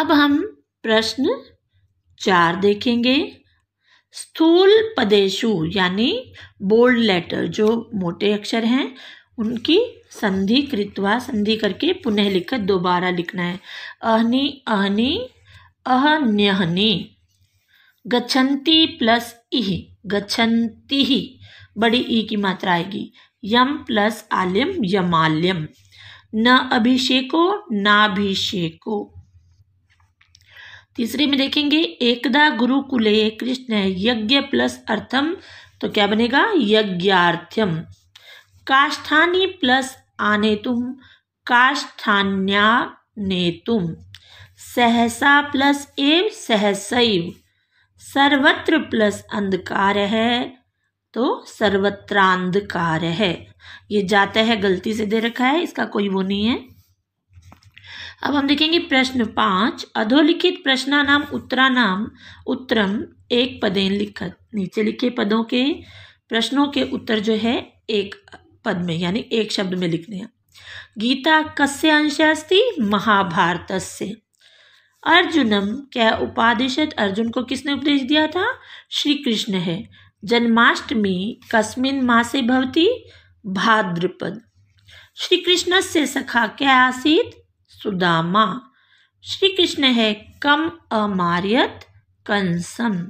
अब हम प्रश्न चार देखेंगे स्थूल पदेशु यानी बोल्ड लेटर जो मोटे अक्षर हैं उनकी संधि कृतवा संधि करके पुनः लिखकर दोबारा लिखना है अहनी अहनी अहन्यहनी गच्छन्ति प्लस इह गच्छन्ति ही बड़ी ई की मात्रा आएगी यम प्लस आलिम यमाल्यम न अभिषेको नाभिषेको तीसरे में देखेंगे एकदा गुरुकुले कृष्ण यज्ञ प्लस अर्थम तो क्या बनेगा यज्ञार्थ्यम काष्ठानी प्लस आने तुम काष्ठान्या ने तुम सहसा प्लस एव सहसैव सर्वत्र प्लस अंधकार है तो सर्वत्रांधकार है ये जाता है गलती से दे रखा है इसका कोई वो नहीं है अब हम देखेंगे प्रश्न पाँच अधोलिखित प्रश्न नाम उत्तरा नाम उत्तरम एक पदेन लिखत नीचे लिखे पदों के प्रश्नों के उत्तर जो है एक पद में यानी एक शब्द में लिखने हैं गीता कस्य अंश अस्ति महाभारत से अर्जुनम क्या उपादिशत अर्जुन को किसने उपदेश दिया था श्री कृष्ण है जन्माष्टमी कस्मिन मासे भवती भाद्रपद श्री कृष्ण से सखा क्या आसीत सुदामा श्री कृष्ण है कम अमारियत कंसम